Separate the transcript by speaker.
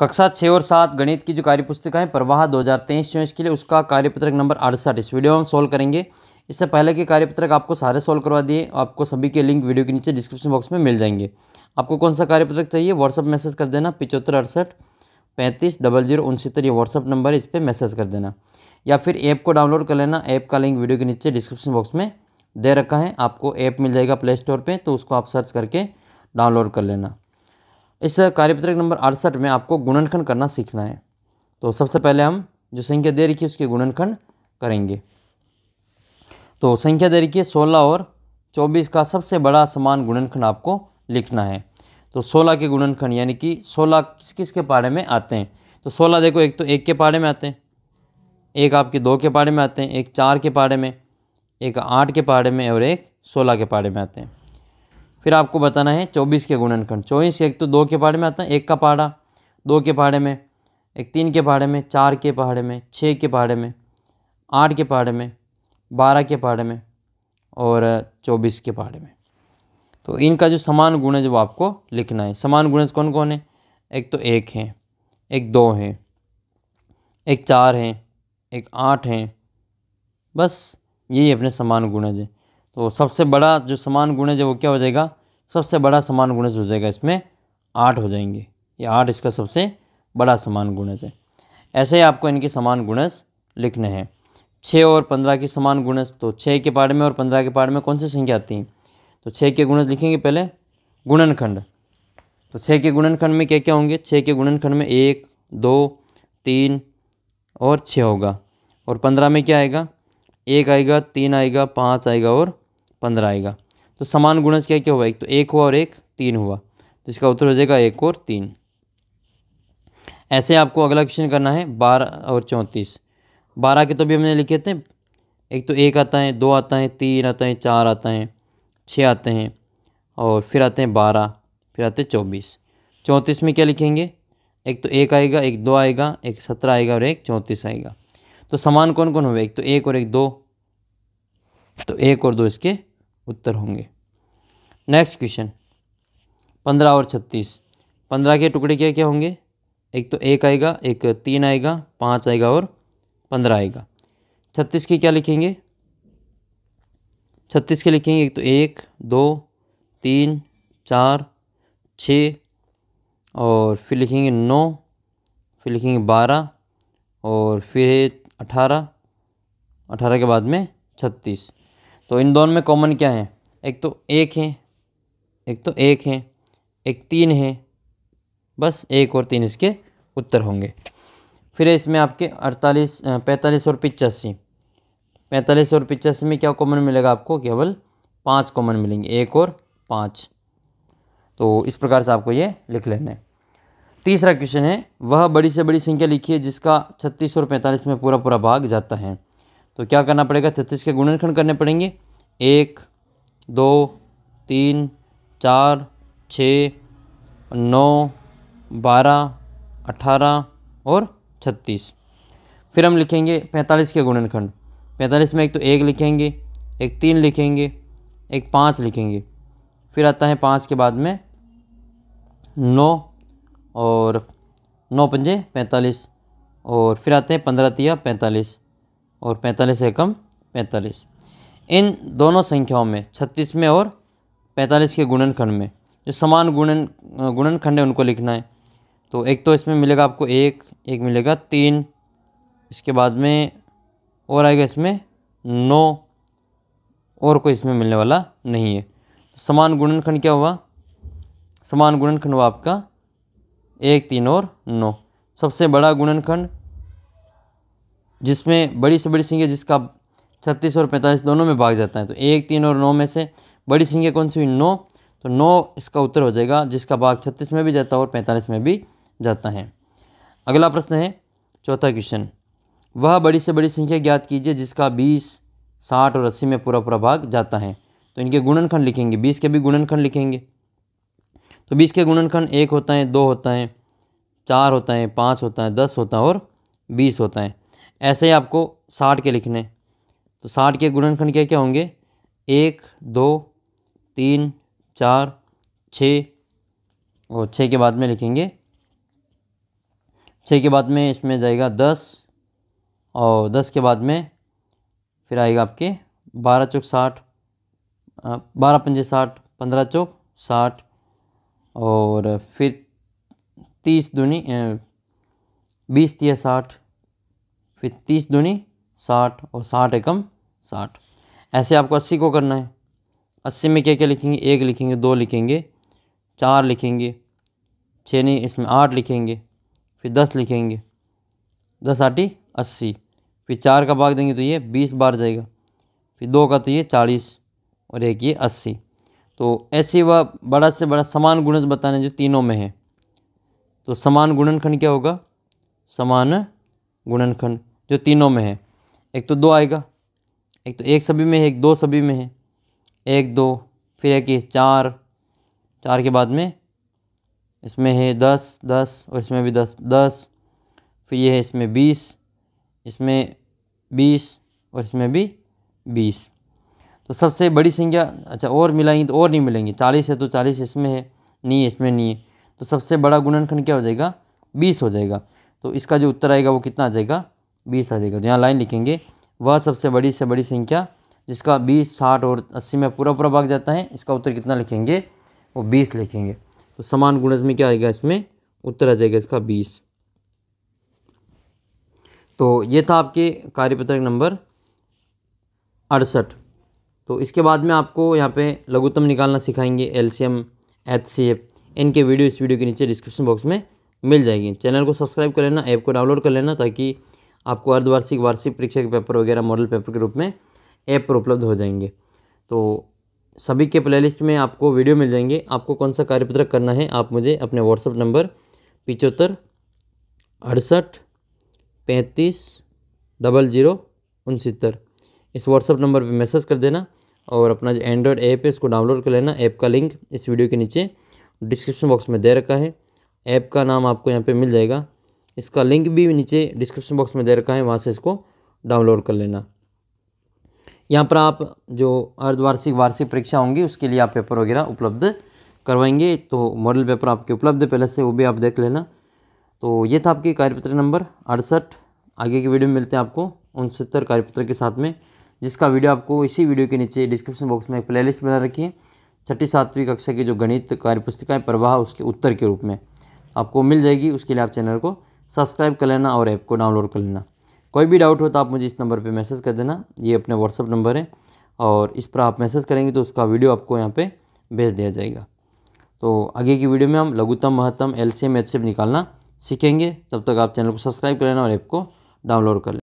Speaker 1: कक्षा छः और सात गणित की जो कार्य है प्रवाह दो हज़ार तेईस चौबीस के लिए उसका कार्यपत्रक नंबर अड़सठ इस वीडियो में सोल्व करेंगे इससे पहले के कार्यपत्रक आपको सारे सोल्व करवा दिए आपको सभी के लिंक वीडियो के नीचे डिस्क्रिप्शन बॉक्स में मिल जाएंगे आपको कौन सा कार्यपत्रक चाहिए व्हाट्सअप मैसेज कर देना पिचहत्तर अड़सठ पैंतीस डबल जीरो उनसत्तर ये व्हाट्सअप नंबर इस पर मैसेज कर देना या फिर ऐप को डाउनलोड कर लेना ऐप का लिंक वीडियो के नीचे डिस्क्रिप्शन बॉक्स में दे रखा है आपको ऐप मिल जाएगा प्ले स्टोर पर तो उसको आप सर्च करके डाउनलोड कर लेना इस कार्यपत्रक नंबर अड़सठ में आपको गुणनखंड करना सीखना है तो सबसे पहले हम जो संख्या दे रखी है उसके गुणनखंड करेंगे तो संख्या दे रखी है सोलह और चौबीस का सबसे बड़ा समान गुणनखंड आपको लिखना है तो सोलह के गुणनखंड यानी कि सोलह किस किस के पारे में आते हैं तो सोलह देखो एक तो एक के पारे में आते हैं एक आपके दो के पाड़े में आते हैं एक चार के पाड़े में एक आठ के पारे में और एक सोलह के पाड़े में आते हैं फिर आपको बताना है चौबीस के गुणनखंड चौबीस एक तो दो के पहाड़े में आता है एक का पहाड़ा दो के पहाड़े में एक तीन के पहाड़े में चार के पहाड़े में छः के पहाड़े में आठ के पहाड़े में बारह के पहाड़े में और चौबीस के पहाड़े में तो इनका जो समान गुणज वो आपको लिखना है समान गुणज कौन कौन है एक तो एक है एक दो हैं एक चार हैं एक आठ हैं बस यही अपने समान गुणज है तो सबसे बड़ा जो समान गुणज है वो क्या हो जाएगा सबसे बड़ा समान गुणज हो जाएगा इसमें आठ हो जाएंगे ये आठ इसका सबसे बड़ा समान गुणज है ऐसे ही आपको इनके समान गुणज लिखने हैं छः और पंद्रह के समान गुणज तो छः के पाड़ में और पंद्रह के पाड़ में कौन सी संख्या आती हैं तो छः के गुणज लिखेंगे पहले गुणनखंड तो छः के गुणनखंड में क्या क्या होंगे छः के गुणनखंड में एक दो तीन और छः होगा और पंद्रह में क्या आएगा एक आएगा तीन आएगा पाँच आएगा और पंद्रह आएगा तो समान गुणज क्या क्या हुआ एक तो एक हुआ और एक तीन हुआ तो इसका उत्तर हो जाएगा एक और तीन ऐसे आपको अगला क्वेश्चन करना है बारह और चौंतीस बारह के तो भी हमने लिखे थे एक तो एक आता है दो आता है तीन आता है चार आता है छः आते हैं और फिर आते हैं बारह फिर आते हैं चौबीस चौंतीस में क्या लिखेंगे एक तो एक आएगा एक दो आएगा एक सत्रह आएगा और एक चौंतीस आएगा तो समान कौन कौन हुए एक तो एक और एक दो तो एक और दो इसके उत्तर होंगे नेक्स्ट क्वेश्चन पंद्रह और छत्तीस पंद्रह के टुकड़े क्या क्या होंगे एक तो एक आएगा एक तीन आएगा पाँच आएगा और पंद्रह आएगा छत्तीस के क्या लिखेंगे छत्तीस के लिखेंगे एक तो एक दो तीन चार छ और फिर लिखेंगे नौ फिर लिखेंगे बारह और फिर अठारह अठारह के बाद में छत्तीस तो इन दोनों में कॉमन क्या है एक तो एक है एक तो एक है एक तीन है बस एक और तीन इसके उत्तर होंगे फिर इसमें आपके अड़तालीस पैंतालीस और पिचासी पैंतालीस और पिचासी में क्या कॉमन मिलेगा आपको केवल पाँच कॉमन मिलेंगे एक और पाँच तो इस प्रकार से आपको ये लिख लेना है तीसरा क्वेश्चन है वह बड़ी से बड़ी संख्या लिखिए जिसका छत्तीस और पैंतालीस में पूरा पूरा भाग जाता है तो क्या करना पड़ेगा छत्तीस के गुणनखंड करने पड़ेंगे एक दो तीन चार छः नौ बारह अठारह और छत्तीस फिर हम लिखेंगे पैंतालीस के गुणनखंड पैंतालीस में एक तो एक लिखेंगे एक तीन लिखेंगे एक पाँच लिखेंगे फिर आता है पाँच के बाद में नौ और नौ पंजे पैंतालीस और फिर आते हैं पंद्रह तिया पैंतालीस और पैंतालीस एकम पैंतालीस इन दोनों संख्याओं में छत्तीस में और पैंतालीस के गुणनखंड में जो समान गुणन गुणनखंड है उनको लिखना है तो एक तो इसमें मिलेगा आपको एक एक मिलेगा तीन इसके बाद में और आएगा इसमें नौ और कोई इसमें मिलने वाला नहीं है समान गुणनखंड क्या हुआ समान गुणनखंड हुआ आपका एक तीन और नौ सबसे बड़ा गुणनखंड जिसमें बड़ी से बड़ी संख्या जिसका छत्तीस और पैंतालीस दोनों में भाग जाता है तो एक तीन और नौ में से बड़ी संख्या कौन सी हुई नौ तो नौ इसका उत्तर हो जाएगा जिसका भाग छत्तीस में भी जाता है और पैंतालीस में भी जाता है अगला प्रश्न है चौथा क्वेश्चन वह बड़ी से बड़ी संख्या ज्ञात कीजिए जिसका बीस साठ और अस्सी में पूरा पूरा भाग जाता है तो इनके गुणनखंड लिखेंगे बीस के भी गुणनखंड लिखेंगे तो बीस के गुणनखंड एक होता है दो होता है चार होता है पाँच होता है दस होता है और बीस होता है ऐसे ही आपको साठ के लिखने तो साठ के गुणनखंड क्या क्या होंगे एक दो तीन चार छ और छः के बाद में लिखेंगे छः के बाद में इसमें जाएगा दस और दस के बाद में फिर आएगा आपके बारह चौक साठ बारह पंजे साठ पंद्रह चौक साठ और फिर तीस दूनी बीस तीस साठ फिर तीस दूनी साठ और साठ एकम साठ ऐसे आपको अस्सी को करना है अस्सी में क्या क्या लिखेंगे एक लिखेंगे दो लिखेंगे चार लिखेंगे छः नहीं इसमें आठ लिखेंगे फिर दस लिखेंगे दस आठी अस्सी फिर चार का भाग देंगे तो ये बीस बार जाएगा फिर दो का तो ये चालीस और एक ये अस्सी तो ऐसे वह बड़ा से बड़ा समान गुणज बताने जो तीनों में है तो समान गुणनखंड क्या होगा समान गुणनखंड जो तीनों में है एक तो दो आएगा एक तो एक सभी में है एक दो सभी में है एक दो फिर एक चार चार के बाद में इसमें है दस दस और इसमें भी दस दस फिर ये है इसमें बीस इसमें बीस और इसमें भी बीस तो सबसे बड़ी संख्या अच्छा और मिलाएंगे तो और नहीं मिलेंगी चालीस है तो चालीस इसमें है नहीं इसमें नहीं है तो सबसे बड़ा गुणनखंड क्या हो जाएगा बीस हो जाएगा तो इसका जो उत्तर आएगा वो कितना आ जाएगा बीस आ जाएगा तो यहाँ लाइन लिखेंगे वह सबसे बड़ी से बड़ी संख्या जिसका बीस साठ और अस्सी में पूरा पूरा भाग जाता है इसका उत्तर कितना लिखेंगे वो बीस लिखेंगे तो समान गुणज में क्या आएगा इसमें उत्तर आ जाएगा इसका बीस तो ये था आपके कार्यपत्रक नंबर अड़सठ तो इसके बाद में आपको यहाँ पे लघुतम निकालना सिखाएंगे एलसीएम एचसीएफ इनके वीडियो इस वीडियो के नीचे डिस्क्रिप्शन बॉक्स में मिल जाएगी चैनल को सब्सक्राइब कर लेना ऐप को डाउनलोड कर लेना ताकि आपको अर्धवार्षिक वार्षिक परीक्षा के पेपर वगैरह मॉडल पेपर के रूप में ऐप पर उपलब्ध हो जाएंगे तो सभी के प्लेलिस्ट में आपको वीडियो मिल जाएंगे आपको कौन सा कार्यपत्रक करना है आप मुझे अपने व्हाट्सअप नंबर पिचहत्तर अड़सठ पैंतीस डबल जीरो उनसत्तर इस व्हाट्सअप नंबर पे मैसेज कर देना और अपना जो एंड्रॉयड ऐप है इसको डाउनलोड कर लेना ऐप का लिंक इस वीडियो के नीचे डिस्क्रिप्शन बॉक्स में दे रखा है ऐप का नाम आपको यहाँ पर मिल जाएगा इसका लिंक भी नीचे डिस्क्रिप्शन बॉक्स में दे रखा है वहाँ से इसको डाउनलोड कर लेना यहाँ पर आप जो अर्धवार्षिक वार्षिक परीक्षा होंगी उसके लिए आप पेपर वगैरह उपलब्ध करवाएंगे तो मॉडल पेपर आपके उपलब्ध पहले से वो भी आप देख लेना तो ये था आपकी कार्यपत्र नंबर अड़सठ आगे की वीडियो में मिलते हैं आपको उनसत्तर कार्यपत्र के साथ में जिसका वीडियो आपको इसी वीडियो के नीचे डिस्क्रिप्शन बॉक्स में एक लिस्ट बना रखी है छठी सातवीं कक्षा की जो गणित कार्यपुस्तिकाएँ प्रवाह उसके उत्तर के रूप में आपको मिल जाएगी उसके लिए आप चैनल को सब्सक्राइब कर लेना और ऐप को डाउनलोड कर लेना कोई भी डाउट हो तो आप मुझे इस नंबर पे मैसेज कर देना ये अपने व्हाट्सअप नंबर है और इस पर आप मैसेज करेंगे तो उसका वीडियो आपको यहाँ पर भेज दिया जाएगा तो आगे की वीडियो में हम लघुतम महत्तम एल सी निकालना सीखेंगे तब तक आप चैनल को सब्सक्राइब कर लेना और ऐप को डाउनलोड कर लेना